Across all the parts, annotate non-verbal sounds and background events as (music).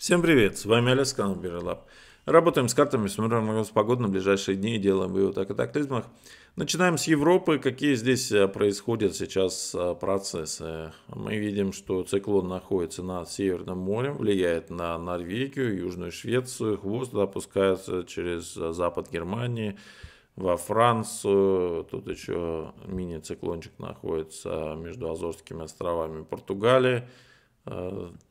Всем привет, с вами Аляс, канал Бирелаб. Работаем с картами, смотрим прогноз погоды на ближайшие дни, и делаем вывод о катаклизмах. Начинаем с Европы. Какие здесь э, происходят сейчас э, процессы? Мы видим, что циклон находится над Северным морем, влияет на Норвегию, Южную Швецию, хвост опускается через э, запад Германии, во Францию, тут еще мини-циклончик находится между Азорскими островами Португалии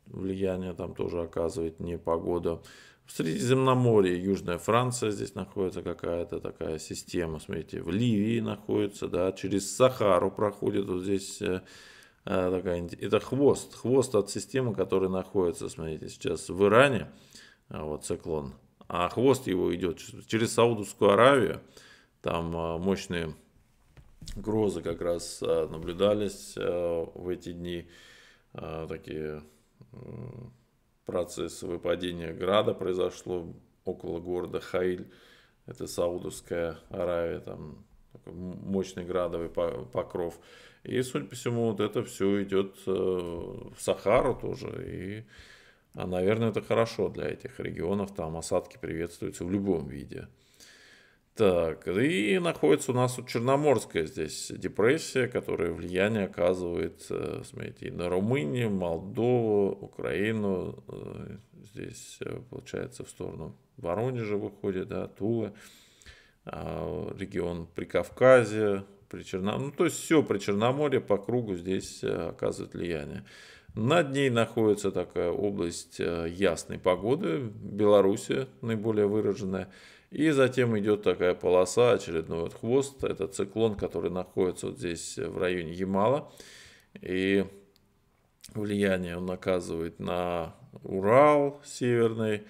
влияние там тоже оказывает не погода. В Средиземноморье, Южная Франция здесь находится какая-то такая система, смотрите, в Ливии находится, да, через Сахару проходит вот здесь э, э такая, это хвост, хвост от системы, которая находится, смотрите, сейчас в Иране, а, вот циклон, а хвост его идет через Саудовскую Аравию, там э, мощные грозы как раз э, наблюдались в эти дни, такие процесс выпадения града произошло около города Хаиль, это Саудовская Аравия, там мощный градовый покров. И, судя по всему, вот это все идет э, в Сахару тоже. И, а, наверное, это хорошо для этих регионов. Там осадки приветствуются в любом виде. Так, и находится у нас вот Черноморская здесь депрессия, которая влияние оказывает, э, смотрите, и на Румынию, Молдову, Украину, э, здесь, э, получается, в сторону Воронежа выходит, да, Тула, регион при Кавказе, при Черном... ну, то есть все при Черноморье по кругу здесь оказывает влияние. Над ней находится такая область ясной погоды, Белоруссия наиболее выраженная, и затем идет такая полоса, очередной вот хвост. Это циклон, который находится вот здесь э, в районе Ямала. И влияние он оказывает на Урал северный,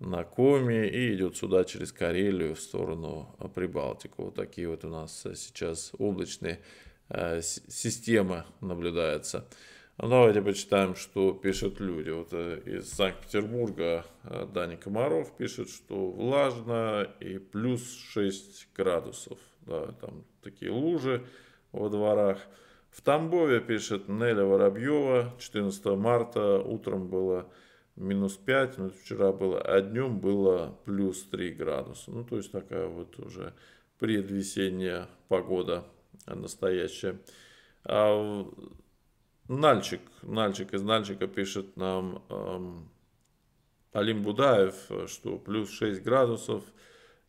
на Коми и идет сюда через Карелию в сторону э, Прибалтику. Вот такие вот у нас э, сейчас облачные системы наблюдаются. Ну, давайте почитаем, что пишут люди. Вот э, из Санкт-Петербурга э, Дани Комаров пишет, что влажно и плюс 6 градусов. Да, там такие лужи во дворах. В Тамбове, пишет Неля Воробьева, 14 марта утром было минус 5, но ну, вчера было, а днем было плюс 3 градуса. Ну, то есть такая вот уже предвесенняя погода настоящая. А ну, Нальчик, Нальчик из Нальчика пишет нам эм, Алим Будаев, что плюс 6 градусов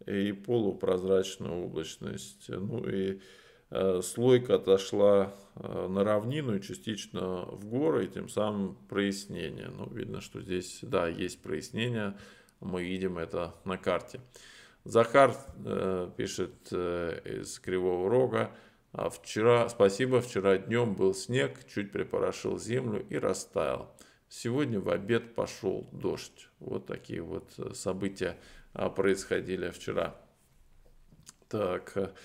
и полупрозрачная облачность. Ну и э, слойка отошла э, на равнину и частично в горы, и тем самым прояснение. Ну, видно, что здесь, да, есть прояснение, мы видим это на карте. Захар э, пишет э, из Кривого Рога, а вчера, спасибо, вчера днем был снег, чуть припорошил землю и растаял. Сегодня в обед пошел дождь. Вот такие вот э, события а, происходили вчера. Так.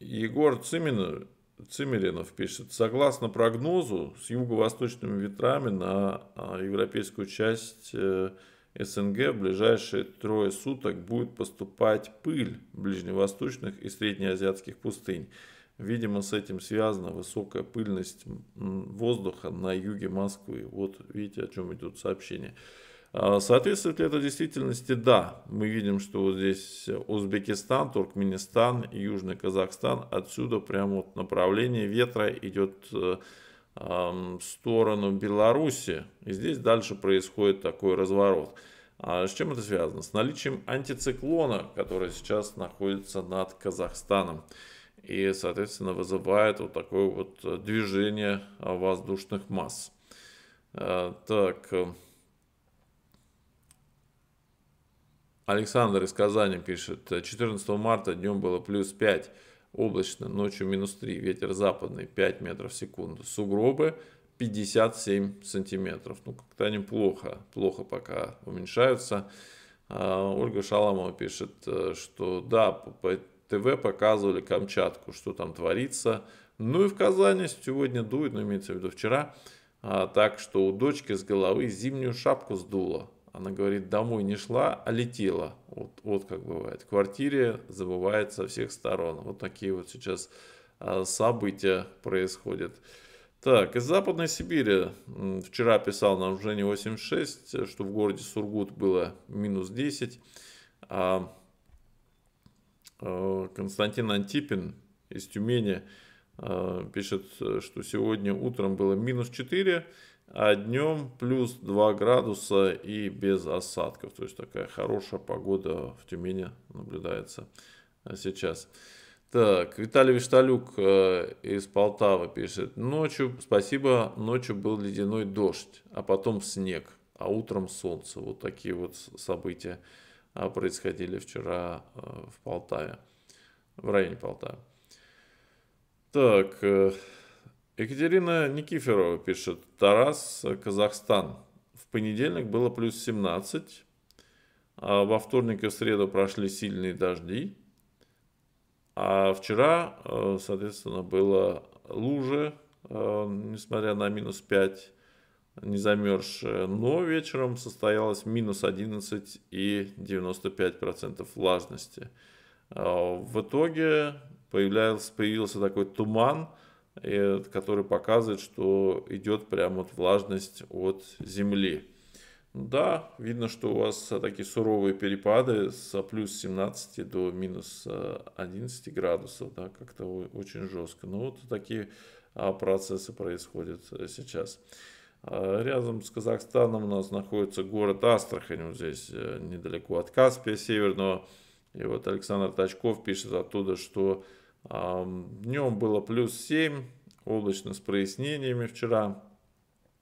Егор Цимин, Цимиринов пишет. Согласно прогнозу, с юго-восточными ветрами на а, европейскую часть э, СНГ в ближайшие трое суток будет поступать пыль ближневосточных и среднеазиатских пустынь. Видимо, с этим связана высокая пыльность воздуха на юге Москвы. Вот видите, о чем идут сообщения. А соответствует ли это действительности? Да. Мы видим, что вот здесь Узбекистан, Туркменистан, Южный Казахстан. Отсюда прямо вот направление ветра идет э, сторону Беларуси. И здесь дальше происходит такой разворот. А с чем это связано? С наличием антициклона, который сейчас находится над Казахстаном. И, соответственно, вызывает вот такое вот э, движение э, воздушных масс. Э, так, Александр из Казани пишет, 14 марта днем было плюс 5 облачно, ночью минус 3, ветер западный 5 метров в секунду, сугробы 57 сантиметров. Ну, как-то они плохо, плохо пока уменьшаются. А, Ольга Шаламова пишет, э, что да, по ТВ показывали Камчатку, что там творится. Ну и в Казани сегодня дует, ну имеется в виду вчера. А, так что у дочки с головы зимнюю шапку сдуло. Она говорит, домой не шла, а летела. Вот, вот как бывает. В квартире забывает со всех сторон. Вот такие вот сейчас а, события происходят. Так, из Западной Сибири вчера писал нам Женя 86, что в городе Сургут было минус 10, а, а Константин Антипин из Тюмени а, пишет, что сегодня утром было минус 4, а днем плюс 2 градуса и без осадков. То есть такая хорошая погода в Тюмени наблюдается а, сейчас. Так, Виталий Вишталюк э, из Полтавы пишет. Ночью, спасибо, ночью был ледяной дождь, а потом снег, а утром солнце. Вот такие вот события а, происходили вчера э, в Полтаве, в районе Полтавы. Так, э, Екатерина Никиферова пишет. Тарас, Казахстан. В понедельник было плюс 17. А во вторник и в среду прошли сильные дожди. А вчера, э, соответственно, было лужи, э, несмотря на минус 5, не замерзшие. Но вечером состоялось минус 11 и 95% влажности. Э, в итоге появлялся появился такой туман – Э, который показывает, что идет прям вот влажность от земли. Ну да, видно, что у вас а, такие суровые перепады с плюс 17 до минус 11 а, градусов, да, как-то очень жестко. Но ну вот такие а, процессы происходят э, сейчас. Рядом с Казахстаном у нас находится город Астрахань, вот здесь э, недалеко от Каспия Северного. И вот Александр Тачков пишет оттуда, что Днем было плюс 7, облачно с прояснениями вчера.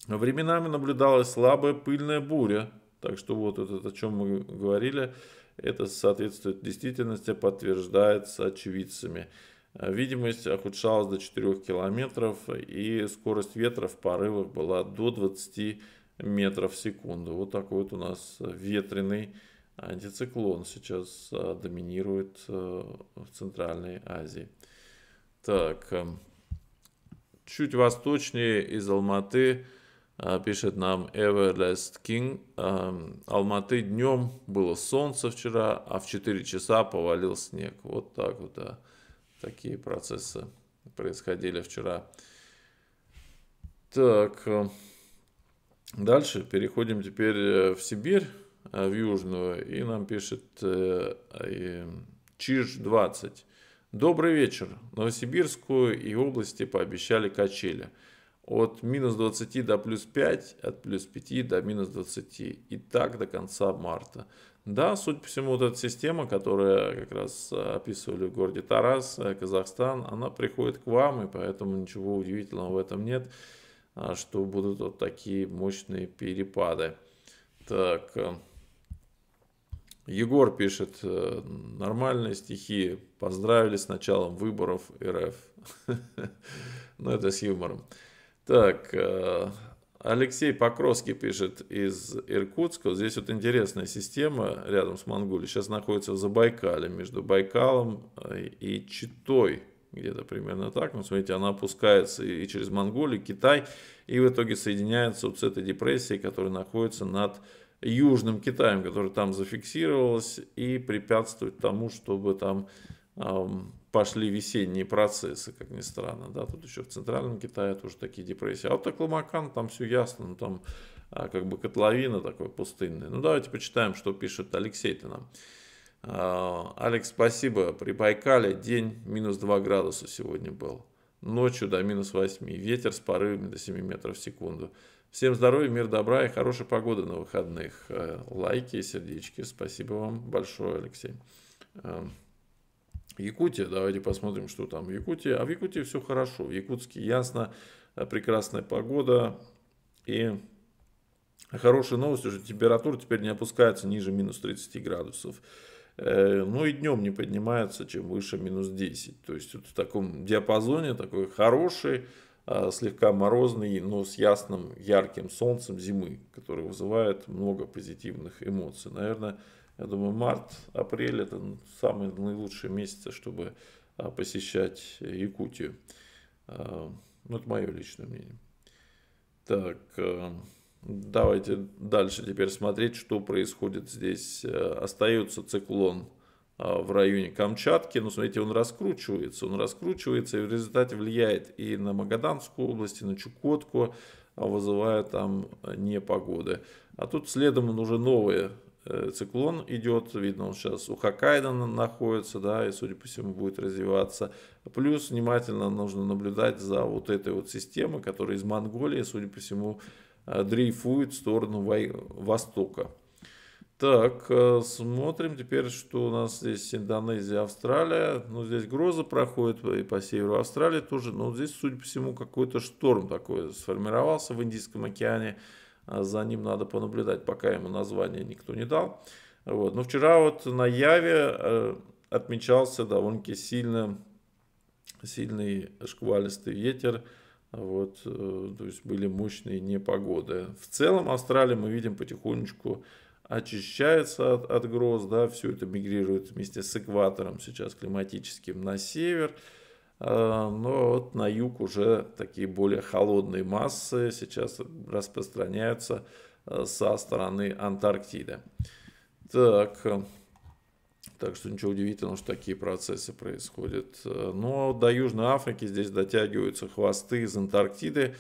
Временами наблюдалась слабая пыльная буря. Так что вот это, о чем мы говорили, это соответствует действительности, подтверждается очевидцами. Э, видимость ухудшалась до 4 километров, и скорость ветра в порывах была до 20 метров в секунду. Вот такой вот у нас ветреный антициклон сейчас а, доминирует э, в Центральной Азии. Так, э, чуть восточнее из Алматы э, пишет нам Everlast King. Алматы днем было солнце вчера, а в 4 часа повалил снег. Вот так вот, да. Такие процессы происходили вчера. Так, дальше переходим теперь в Сибирь. Э, в Южную, и нам пишет э, Чиж-20. Добрый вечер. Новосибирскую и области пообещали качели. От минус 20 до плюс 5, от плюс 5 до минус 20. И так до конца марта. Да, суть по всему, вот эта система, которая как раз э, описывали в городе Тарас, Казахстан, она приходит к вам, и поэтому ничего удивительного в этом нет, а, что будут вот такие мощные перепады. Так, Егор пишет, э, нормальные стихи, поздравили с началом выборов РФ. (laughs) Но ну, это с юмором. Так, э, Алексей Покровский пишет из Иркутска. Здесь вот интересная система рядом с Монголией. Сейчас находится в Забайкале, между Байкалом э, и Читой. Где-то примерно так. но ну, смотрите, она опускается и через Монголию, Китай, и в итоге соединяется вот с этой депрессией, которая находится над Южным Китаем, которая там зафиксировалась, и препятствовать тому, чтобы там пошли весенние процессы, как ни странно, да, тут еще в Центральном Китае тоже такие депрессии, а вот Акламакан, там все ясно, но ну, там а, как бы котловина такой пустынная. Ну, давайте почитаем, что пишет Алексей-то нам. А, Алекс, спасибо, при Байкале день минус 2 градуса сегодня был ночью до минус 8, ветер с порывами до 7 метров в секунду. Всем здоровья, мир, добра и хорошей погоды на выходных. Э, лайки и сердечки. Спасибо вам большое, Алексей. Э, Якутия, давайте посмотрим, что там в Якутии. А в Якутии все хорошо. В Якутске ясно, э, прекрасная погода. И хорошая новость, уже температура теперь не опускается ниже минус 30 градусов. Э, ну и днем не поднимается, чем выше минус 10. То есть вот в таком диапазоне такой хороший, а, слегка морозный, но с ясным, ярким солнцем зимы, который вызывает много позитивных эмоций. Наверное, я думаю, март, апрель это самые наилучшие месяцы, чтобы а, посещать Якутию. А, ну, это мое личное мнение. Так, Давайте дальше теперь смотреть, что происходит здесь. Э, остается циклон э, в районе Камчатки, но ну, смотрите, он раскручивается, он раскручивается и в результате влияет и на Магаданскую область, и на Чукотку, а вызывая там э, непогоды. А тут следом он уже новый циклон идет, видно он сейчас у Хоккайдо находится, да, и судя по всему будет развиваться. Плюс внимательно нужно наблюдать за вот этой вот системой, которая из Монголии, судя по всему, Э, дрейфует в сторону востока. Так, э, смотрим теперь, что у нас здесь Индонезия, Австралия. Ну, здесь гроза проходит э, и по северу Австралии тоже. Но ну, здесь, судя по всему, какой-то шторм такой сформировался в Индийском океане. За ним надо понаблюдать, пока ему название никто не дал. Вот. Но вчера вот на Яве отмечался довольно-таки сильно, сильный шквалистый ветер. Вот, э, то есть были мощные непогоды. В целом Австралия, мы видим, потихонечку очищается от, от гроз, да, все это мигрирует вместе с экватором сейчас климатическим на север, а, но вот на юг уже такие более холодные массы сейчас распространяются э, со стороны Антарктиды. Так, э, так что ничего удивительного, что такие процессы происходят. Э, но до Южной Африки здесь дотягиваются хвосты из Антарктиды.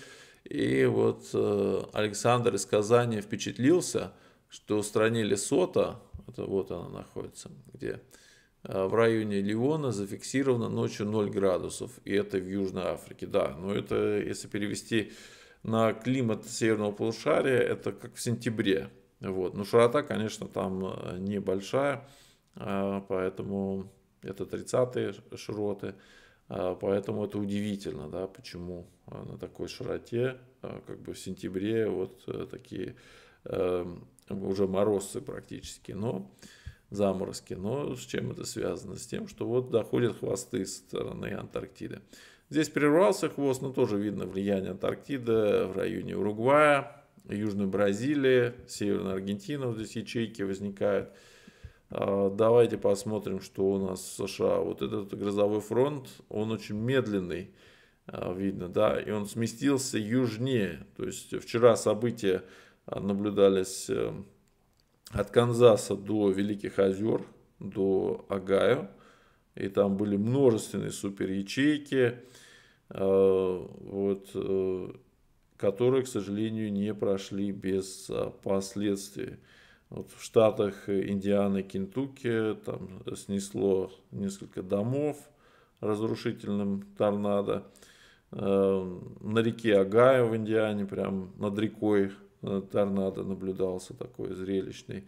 И вот э, Александр из Казани впечатлился, что в стране Лесота, это вот она находится, где э, в районе Леона зафиксировано ночью 0 градусов, и это в Южной Африке. Да, но это, если перевести на климат северного полушария, это как в сентябре. Вот. Но широта, конечно, там небольшая. А, поэтому это 30-е широты, а, поэтому это удивительно, да, почему а, на такой широте, как бы в сентябре, вот э, такие эм, уже морозы практически, но заморозки. Но с чем это связано? С тем, что вот доходят хвосты со стороны Антарктиды. Здесь прервался хвост, но тоже видно влияние Антарктиды в районе Уругвая, Южной Бразилии, Северной Аргентины, вот здесь ячейки возникают. А, давайте посмотрим, что у нас в США. Вот этот грозовой фронт, он очень медленный, а, видно, да, и он сместился южнее. То есть вчера события а, наблюдались э, от Канзаса до Великих озер, до Агаю. И там были множественные супер ячейки, вот, э, которые, к сожалению, не прошли без последствий. Вот в штатах э, Индианы, Кентукки там снесло несколько домов разрушительным торнадо. Эм, на реке Агаю в Индиане, прям над рекой э, торнадо наблюдался такой зрелищный.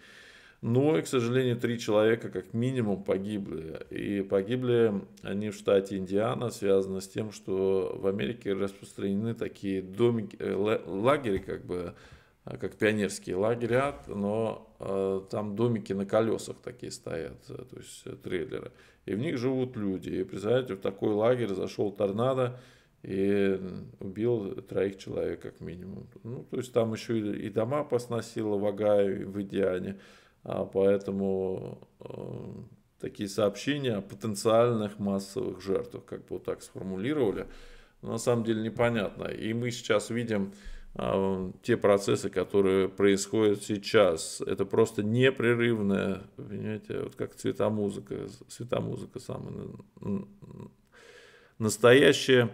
Но, ну и, к сожалению, три человека как минимум погибли. И погибли они в штате Индиана, связано с тем, что в Америке распространены такие домики, э, лагеря, как бы Э, как пионерские лагеря, но э, там домики на колесах такие стоят, э, то есть э, трейлеры. И в них живут люди. И представляете, в такой лагерь зашел торнадо и убил троих человек как минимум. Ну, то есть там еще и, дома посносило в Агае, в Идиане. А поэтому э, такие сообщения о потенциальных массовых жертвах, как бы вот так сформулировали, но на самом деле непонятно. И мы сейчас видим а, те процессы, которые происходят сейчас. Это просто непрерывная, понимаете, вот как цветомузыка. Цветомузыка самая настоящая.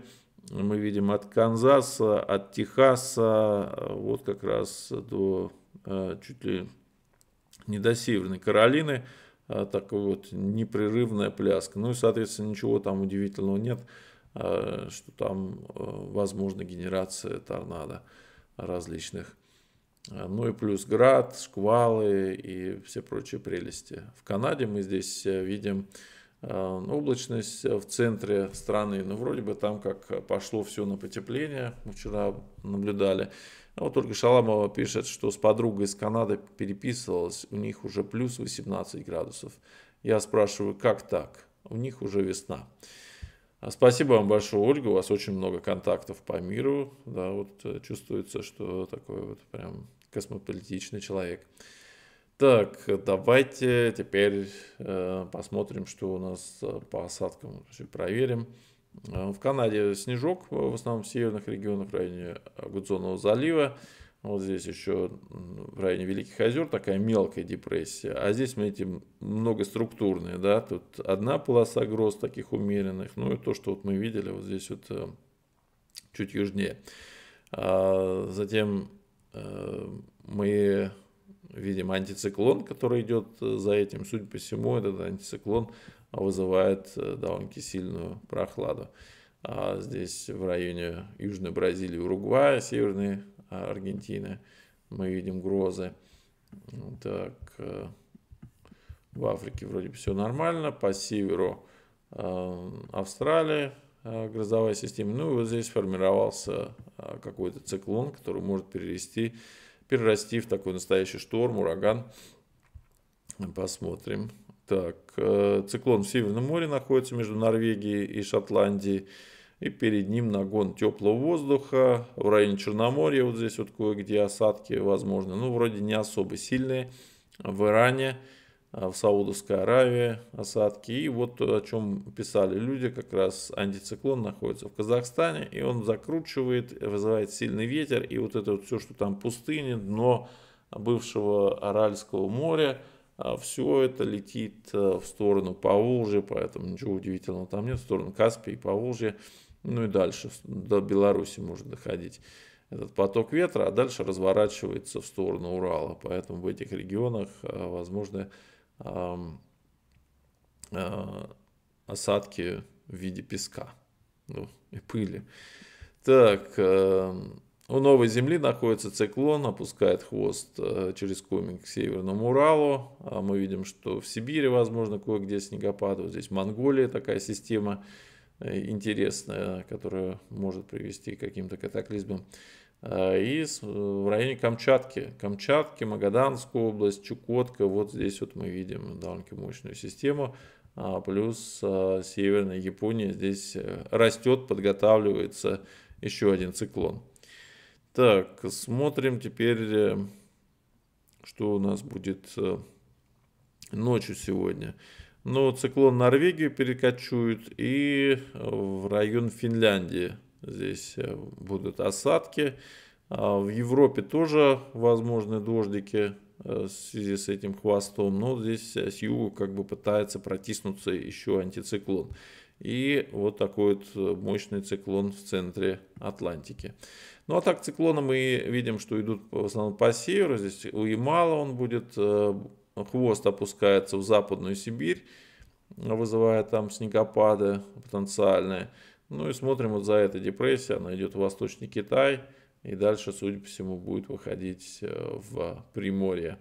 Мы видим от Канзаса, от Техаса, вот как раз до а, чуть ли не до Северной Каролины. А, Такая вот непрерывная пляска. Ну и, соответственно, ничего там удивительного нет. Э, что там э, возможна генерация торнадо различных. Э, ну и плюс град, шквалы и все прочие прелести. В Канаде мы здесь видим облачность в центре страны. но ну, вроде бы там как пошло все на потепление. Мы вчера наблюдали. А вот только Шаламова пишет, что с подругой из Канады переписывалась. У них уже плюс 18 градусов. Я спрашиваю, как так? У них уже весна. А спасибо вам большое, Ольга. У вас очень много контактов по миру. Да, вот э, чувствуется, что такой вот прям космополитичный человек. Так, давайте теперь э, посмотрим, что у нас э, по осадкам. Проверим. Э, в Канаде снежок, в основном в северных регионах, в районе Гудзонного залива. Вот здесь еще в районе Великих озер такая мелкая депрессия. А здесь, смотрите, многоструктурные, да, тут одна полоса гроз таких умеренных, ну и то, что вот мы видели вот здесь вот э, чуть южнее. А затем э, мы видим антициклон, который идет за этим. Судя по всему, этот антициклон вызывает э, довольно-таки сильную прохладу. А здесь в районе Южной Бразилии, Уругвая, Северной Э, Аргентины мы видим грозы. Так, э, в Африке вроде все нормально, по северу э, Австралии грозовая система. Ну и вот здесь формировался какой-то циклон, который может перерасти, перерасти в такой настоящий шторм, ураган. Посмотрим. Так, циклон в Северном море находится между Норвегией и Шотландией и перед ним нагон теплого воздуха. В районе Черноморья вот здесь вот кое-где осадки возможны, ну вроде не особо сильные. В Иране, а, в Саудовской Аравии осадки. И вот о чем писали люди, как раз антициклон находится в Казахстане, и он закручивает, вызывает сильный ветер, и вот это вот все, что там пустыни, дно бывшего Аральского моря, а, все это летит э, в сторону Поволжья, поэтому ничего удивительного там нет, в сторону Каспии и Поволжья ну и дальше до Беларуси может доходить этот поток ветра, а дальше разворачивается в сторону Урала. Поэтому в этих регионах э, возможны э, осадки в виде песка ну, и пыли. Так, эм, у новой земли находится циклон, опускает хвост э, через Комин к Северному Уралу. А мы видим, что в Сибири, возможно, кое-где снегопады. Вот здесь Монголия такая система. Э, интересная, которая может привести к каким-то катаклизмам. А, и в районе Камчатки, Камчатки, Магаданскую область, Чукотка, вот здесь вот мы видим довольно мощную систему. А, плюс а, Северная Япония здесь э, растет, подготавливается еще один циклон. Так, смотрим теперь, э, что у нас будет ночью сегодня. Но циклон Норвегию перекочует и э, в район Финляндии. Здесь э, будут осадки. А в Европе тоже возможны дождики э, в связи с этим хвостом. Но здесь с юга как бы пытается протиснуться еще антициклон. И вот такой вот мощный циклон в центре Атлантики. Ну а так циклоны мы видим, что идут в основном по северу. Здесь у Ямала он будет ну, хвост опускается в Западную Сибирь, вызывая там снегопады потенциальные. Ну и смотрим вот за этой депрессией, она идет в Восточный Китай, и дальше, судя по всему, будет выходить э, в Приморье.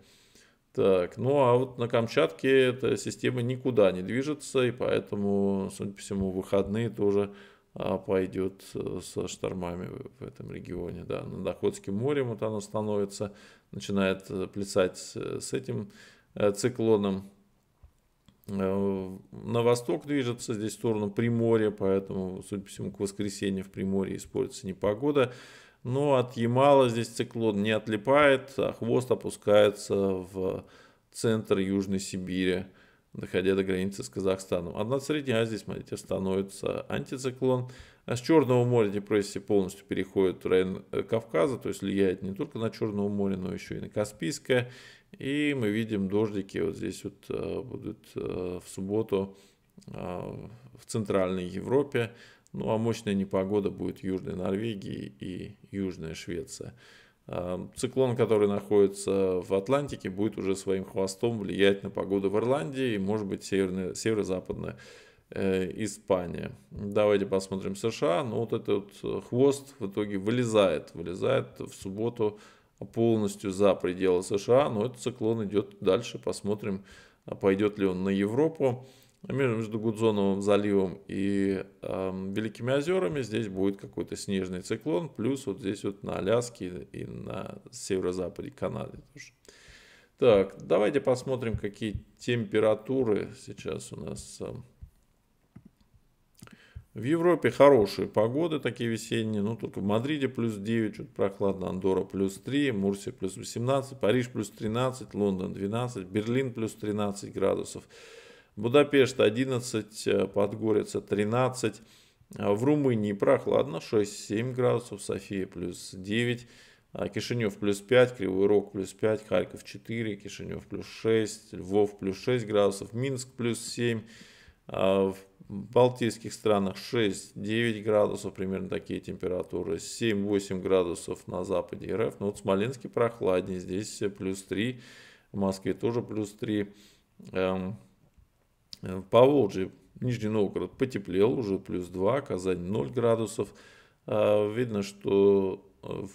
Так, ну а вот на Камчатке эта система никуда не движется, и поэтому, судя по всему, выходные тоже а, пойдет э, со штормами в этом регионе. Да, на Доходском море вот оно становится, начинает э, плясать с этим Э, циклоном э, на восток движется, здесь в сторону Приморья, поэтому, судя по всему, к воскресенью в Приморье используется непогода. Но ну, от Ямала здесь циклон не отлипает, а хвост опускается в центр Южной Сибири, доходя до границы с Казахстаном. Одна средняя а здесь, смотрите, становится антициклон. А с Черного моря депрессия полностью переходит в район э, Кавказа, то есть влияет не только на Черное море, но еще и на Каспийское. И мы видим дождики вот здесь вот э, будут э, в субботу э, в Центральной Европе. Ну а мощная непогода будет в Южной Норвегии и Южная Швеция. Циклон, который находится в Атлантике, будет уже своим хвостом влиять на погоду в Ирландии и, может быть, северная, северо-западная э, Испания. Давайте посмотрим США. Ну вот этот вот хвост в итоге вылезает. Вылезает в субботу полностью за пределы США, но этот циклон идет дальше, посмотрим, а пойдет ли он на Европу. Между Гудзоновым заливом и э, Великими озерами здесь будет какой-то снежный циклон, плюс вот здесь вот на Аляске и на северо-западе Канады тоже. Так, давайте посмотрим, какие температуры сейчас у нас... Э, в Европе хорошие погоды такие весенние. Ну, тут в Мадриде плюс 9, чуть прохладно. Андора плюс 3, Мурси плюс 18, Париж плюс 13, Лондон 12, Берлин плюс 13 градусов. Будапешт 11, Подгорица 13. В Румынии прохладно, 6-7 градусов, София плюс 9, э, Кишинев плюс 5, Кривой Рог плюс 5, Харьков 4, Кишинев плюс 6, Львов плюс 6 градусов, Минск плюс 7, а в балтийских странах 6-9 градусов, примерно такие температуры, 7-8 градусов на западе РФ. Ну вот Смоленске прохладнее, здесь плюс 3, в Москве тоже плюс 3. Эм, э, в Поволжье, Нижний Новгород потеплел, уже плюс 2, Казань 0 градусов. А, видно, что э, в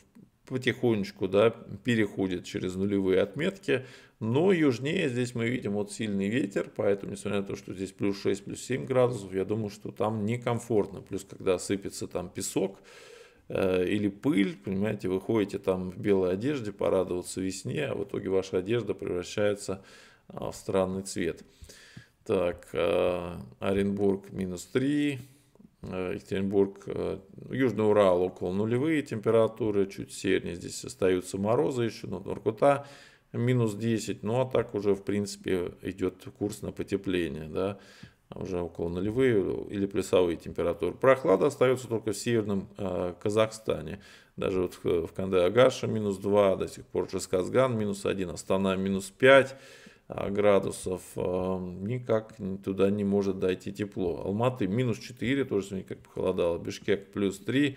потихонечку да, переходит через нулевые отметки. Но южнее здесь мы видим вот сильный ветер, поэтому, несмотря на то, что здесь плюс 6, плюс 7 градусов, я думаю, что там некомфортно. Плюс, когда сыпется там песок э, или пыль, понимаете, вы ходите там в белой одежде порадоваться весне, а в итоге ваша одежда превращается э, в странный цвет. Так, э, Оренбург минус 3, Э, Екатеринбург, э, Южный Урал около нулевые температуры, чуть севернее здесь остаются морозы еще, но Воркута минус 10, ну а так уже в принципе идет курс на потепление, да, уже около нулевые или плюсовые температуры. Прохлада остается только в северном э, Казахстане. Даже вот в, в Канде-Агаша минус 2, до сих пор Жесказган минус 1, Астана минус 5, а, градусов, никак туда не может дойти тепло. Алматы минус 4, тоже сегодня как похолодало, Бишкек плюс 3,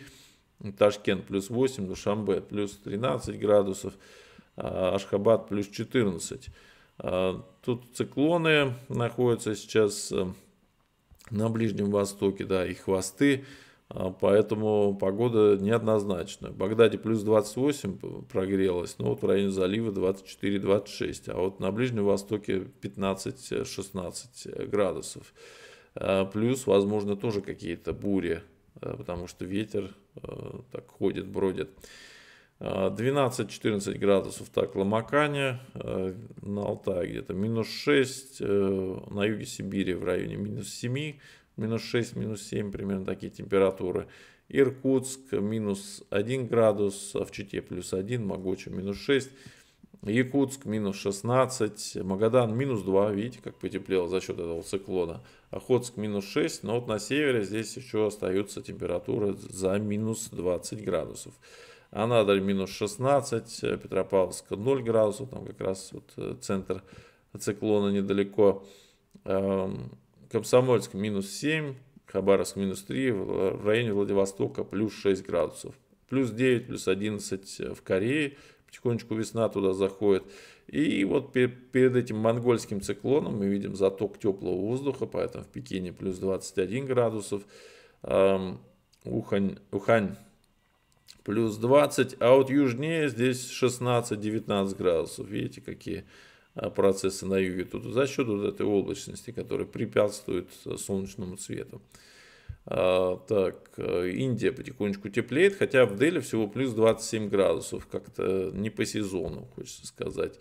Ташкент плюс 8, Душамбе плюс 13 градусов, а, Ашхабад плюс 14. А, тут циклоны находятся сейчас на Ближнем Востоке, да, и хвосты. А, поэтому погода неоднозначная. В Багдаде плюс 28 прогрелось, но вот в районе залива 24-26, а вот на Ближнем Востоке 15-16 градусов. А, плюс, возможно, тоже какие-то бури, а, потому что ветер так ходит, бродит. 12-14 градусов так Ломакане, на Алтае где-то минус 6, э, на юге Сибири в районе минус 7, минус 6, минус 7, примерно такие температуры. Иркутск минус 1 градус, а в Чите плюс 1, Могочи минус 6. Якутск минус 16, Магадан минус 2, видите, как потеплело за счет этого циклона. Охотск минус 6, но вот на севере здесь еще остаются температуры за минус 20 градусов. Анадырь минус 16, Петропавловск 0 градусов, там как раз вот э, центр циклона недалеко. Эм, Комсомольск минус 7, Хабаровск минус 3, в районе Владивостока плюс 6 градусов. Плюс 9, плюс 11 в Корее, потихонечку весна туда заходит. И вот перед этим монгольским циклоном мы видим заток теплого воздуха, поэтому в Пекине плюс 21 градусов, Ухань, Ухань плюс 20, а вот южнее здесь 16-19 градусов. Видите, какие Э, процессы на юге, то за счет вот этой облачности, которая препятствует э, солнечному цвету. А, так, э, Индия потихонечку теплеет, хотя в Дели всего плюс 27 градусов, как-то не по сезону, хочется сказать.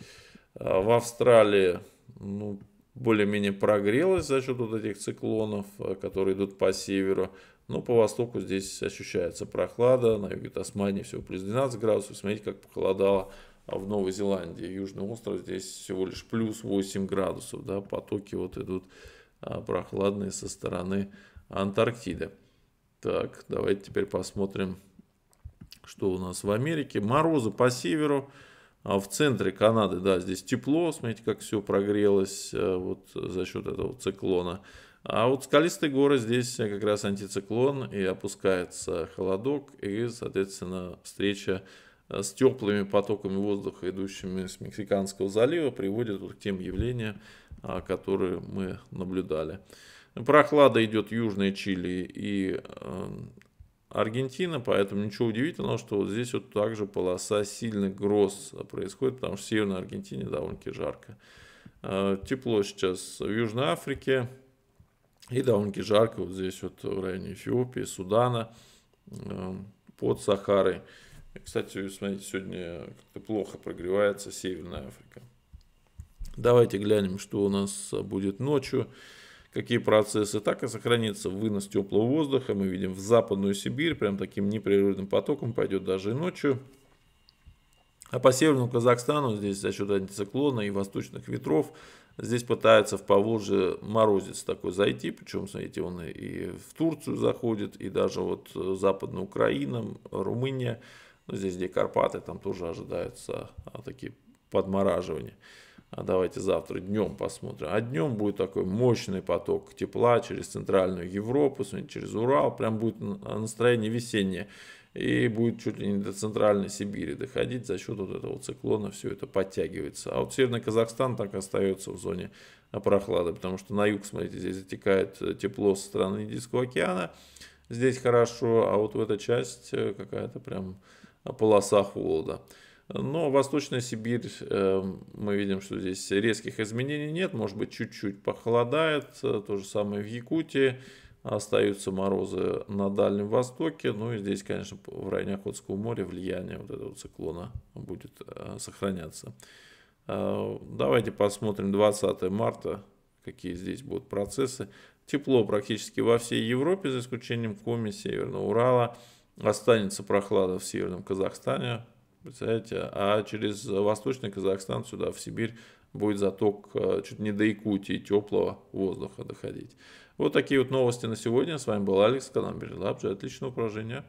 А, в Австралии ну, более-менее прогрелось за счет вот этих циклонов, которые идут по северу. Но по востоку здесь ощущается прохлада, на юге Тасмании всего плюс 12 градусов. Смотрите, как похолодало а в Новой Зеландии, Южный остров, здесь всего лишь плюс 8 градусов, да, потоки вот идут а, прохладные со стороны Антарктиды. Так, давайте теперь посмотрим, что у нас в Америке. Морозы по северу, а в центре Канады, да, здесь тепло, смотрите, как все прогрелось э, вот за счет этого циклона. А вот скалистые горы здесь как раз антициклон и опускается холодок и, соответственно, встреча Э, с теплыми потоками воздуха, идущими с Мексиканского залива, приводит вот к тем явлениям, а, которые мы наблюдали. Прохлада идет Южной Чили и эм, Аргентина, поэтому ничего удивительного, что вот здесь вот также полоса сильных гроз происходит, потому что в Северной Аргентине довольно-таки жарко. Э, тепло сейчас в Южной Африке и довольно-таки жарко вот здесь вот в районе Эфиопии, Судана, эм, под Сахарой. И, кстати, смотрите, сегодня как-то плохо прогревается Северная Африка. Давайте глянем, что у нас будет ночью, какие процессы. Так и сохранится вынос теплого воздуха. Мы видим в Западную Сибирь, прям таким непрерывным потоком пойдет даже и ночью. А по северному Казахстану здесь за счет антициклона и восточных ветров здесь пытается в Поволжье морозец такой зайти. Причем, смотрите, он и в Турцию заходит, и даже вот э, Западная Украина, Румыния. Ну, здесь, где Карпаты, там тоже ожидаются а, такие подмораживания. А давайте завтра днем посмотрим. А днем будет такой мощный поток тепла через Центральную Европу, через Урал. Прям будет а, настроение весеннее. И будет чуть ли не до Центральной Сибири доходить. За счет вот этого циклона все это подтягивается. А вот Северный Казахстан так остается в зоне а, прохлады. Потому что на юг, смотрите, здесь затекает э, тепло со стороны Индийского океана. Здесь хорошо, а вот в эта часть э, какая-то прям полоса холода. Но Восточная Сибирь, эм, мы видим, что здесь резких изменений нет, может быть чуть-чуть похолодает, то же самое в Якутии, остаются морозы на Дальнем Востоке, ну и здесь, конечно, в районе Охотского моря влияние вот этого циклона будет э, сохраняться. Э, давайте посмотрим 20 марта, какие здесь будут процессы. Тепло практически во всей Европе, за исключением Коми, Северного Урала – останется прохлада в северном Казахстане, представляете, а через восточный Казахстан сюда, в Сибирь, будет заток э, чуть не до Якутии теплого воздуха доходить. Вот такие вот новости на сегодня. С вами был Алекс, канал Берилабджи. Отличного упражнения.